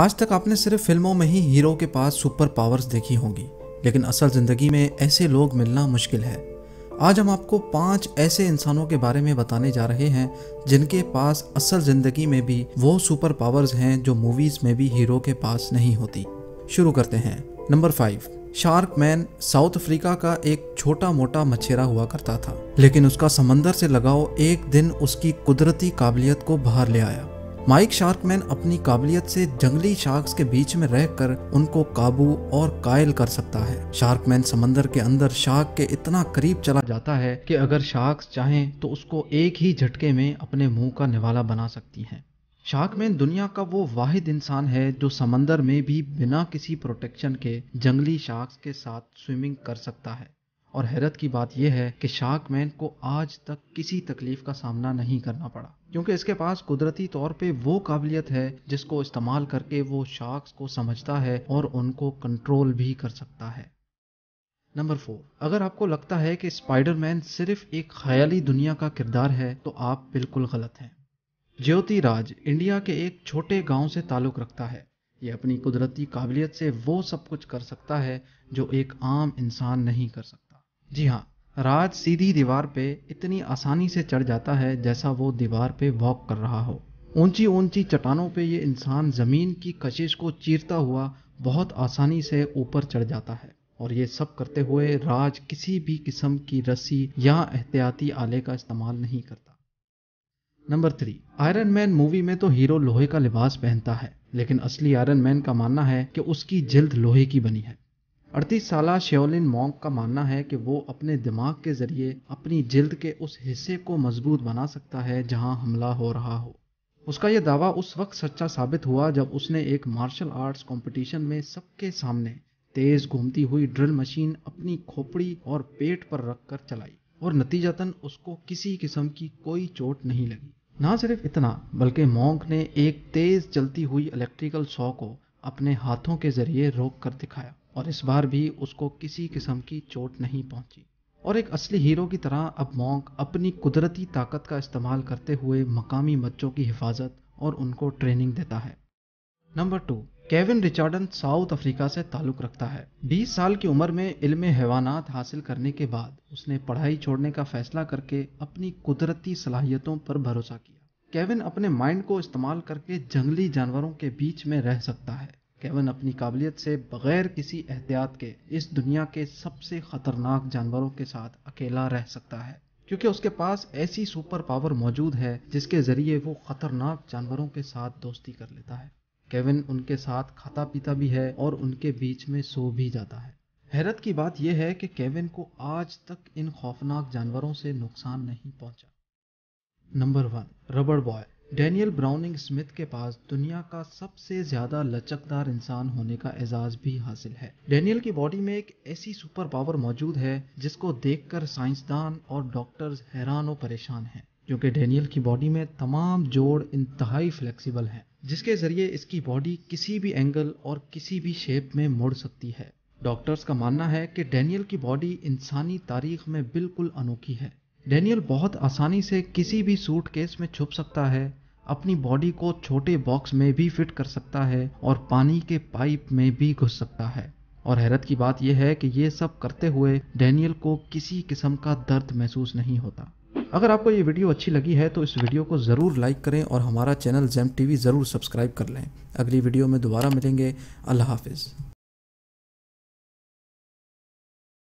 आज तक आपने सिर्फ फिल्मों में ही हीरो के पास सुपर पावर्स देखी होंगी लेकिन असल ज़िंदगी में ऐसे लोग मिलना मुश्किल है आज हम आपको पांच ऐसे इंसानों के बारे में बताने जा रहे हैं जिनके पास असल ज़िंदगी में भी वो सुपर पावर्स हैं जो मूवीज़ में भी हीरो के पास नहीं होती शुरू करते हैं number five shark man South Africa का एक छोटा मोटा मछेरा हुआ करता था लेकिन उसका समंदर से लगाव एक दिन उसकी कुदरती काबिलियत को बाहर ले आया माइक शार्कमैन अपनी काबिलियत से जंगली शार्क्स के बीच में रहकर उनको काबू और कायल कर सकता है शार्कमैन समंदर के अंदर शार्क के इतना करीब चला जाता है कि अगर शार्क्स चाहें तो उसको एक ही झटके में अपने मुंह का निवाला बना सकती हैं शार्कमैन दुनिया का वो वाहिद इंसान है जो समंदर में भी बिना किसी प्रोटेक्शन के जंगली शार्क्स के साथ स्विमिंग कर सकता है और हैरत की बात यह है कि शार्कमैन को आज तक किसी तकलीफ का सामना नहीं करना पड़ा क्योंकि इसके पास कुदरती तौर पे वो काबिलियत है जिसको इस्तेमाल करके वो शार्क्स को समझता है और उनको कंट्रोल भी कर सकता है नंबर फोर अगर आपको लगता है कि स्पाइडरमैन सिर्फ एक ख्याली दुनिया का किरदार है तो आप बिल्कुल गलत हैं ज्योति राज इंडिया के एक छोटे गांव से ताल्लुक़ रखता है ये अपनी कुदरती काबिलियत से वो सब कुछ कर सकता है जो एक आम इंसान नहीं कर सकता जी हाँ राज सीधी दीवार पे इतनी आसानी से चढ़ जाता है जैसा वो दीवार पे वॉक कर रहा हो ऊंची ऊंची चट्टानों पे ये इंसान ज़मीन की कशिश को चीरता हुआ बहुत आसानी से ऊपर चढ़ जाता है और ये सब करते हुए राज किसी भी किस्म की रस्सी या एहतियाती आले का इस्तेमाल नहीं करता number three Iron Man movie में तो हीरो लोहे का लिबास पहनता है लेकिन असली आयरन मैन का मानना है कि उसकी जल्द लोहे की बनी है अड़तीस साल श्योलिन मोंग का मानना है कि वो अपने दिमाग के जरिए अपनी जिल्द के उस हिस्से को मजबूत बना सकता है जहां हमला हो रहा हो उसका यह दावा उस वक्त सच्चा साबित हुआ जब उसने एक मार्शल आर्ट्स कंपटीशन में सबके सामने तेज घूमती हुई ड्रिल मशीन अपनी खोपड़ी और पेट पर रखकर चलाई और नतीजतन उसको किसी किस्म की कोई चोट नहीं लगी ना सिर्फ इतना बल्कि मोंक ने एक तेज चलती हुई इलेक्ट्रिकल शॉ को अपने हाथों के जरिए रोक कर दिखाया और इस बार भी उसको किसी किस्म की चोट नहीं पहुंची और एक असली हीरो की तरह अब मॉन्क अपनी कुदरती ताकत का इस्तेमाल करते हुए मकामी बच्चों की हिफाजत और उनको ट्रेनिंग देता है number two Kevin Richardson South Africa से ताल्लुक़ रखता है 20 साल की उम्र में इल्म हैवानात हासिल करने के बाद उसने पढ़ाई छोड़ने का फैसला करके अपनी कुदरती सलाहियतों पर भरोसा किया केविन अपने माइंड को इस्तेमाल करके जंगली जानवरों के बीच में रह सकता है केवन अपनी काबिलियत से बगैर किसी एहतियात के इस दुनिया के सबसे खतरनाक जानवरों के साथ अकेला रह सकता है क्योंकि उसके पास ऐसी सुपर पावर मौजूद है जिसके ज़रिए वो खतरनाक जानवरों के साथ दोस्ती कर लेता है केविन उनके साथ खाता पीता भी है और उनके बीच में सो भी जाता है हैरत की बात यह है कि केविन को आज तक इन खौफनाक जानवरों से नुकसान नहीं पहुंचा number one rubber boy Daniel Browning Smith के पास दुनिया का सबसे ज्यादा लचकदार इंसान होने का एजाज भी हासिल है डैनियल की बॉडी में एक ऐसी सुपर पावर मौजूद है जिसको देखकर साइंसदान और डॉक्टर्स हैरान और परेशान हैं क्योंकि डैनियल की बॉडी में तमाम जोड़ इंतहाई फ्लेक्सिबल हैं जिसके ज़रिए इसकी बॉडी किसी भी एंगल और किसी भी शेप में मुड़ सकती है डॉक्टर्स का मानना है कि डैनियल की बॉडी इंसानी तारीख में बिल्कुल अनोखी है डेनियल बहुत आसानी से किसी भी सूट केस में छुप सकता है अपनी बॉडी को छोटे बॉक्स में भी फिट कर सकता है और पानी के पाइप में भी घुस सकता है और हैरत की बात यह है कि ये सब करते हुए डेनियल को किसी किस्म का दर्द महसूस नहीं होता अगर आपको ये वीडियो अच्छी लगी है तो इस वीडियो को ज़रूर लाइक करें और हमारा चैनल जैम टीवी ज़रूर सब्सक्राइब कर लें अगली वीडियो में दोबारा मिलेंगे अल्लाह हाफिज़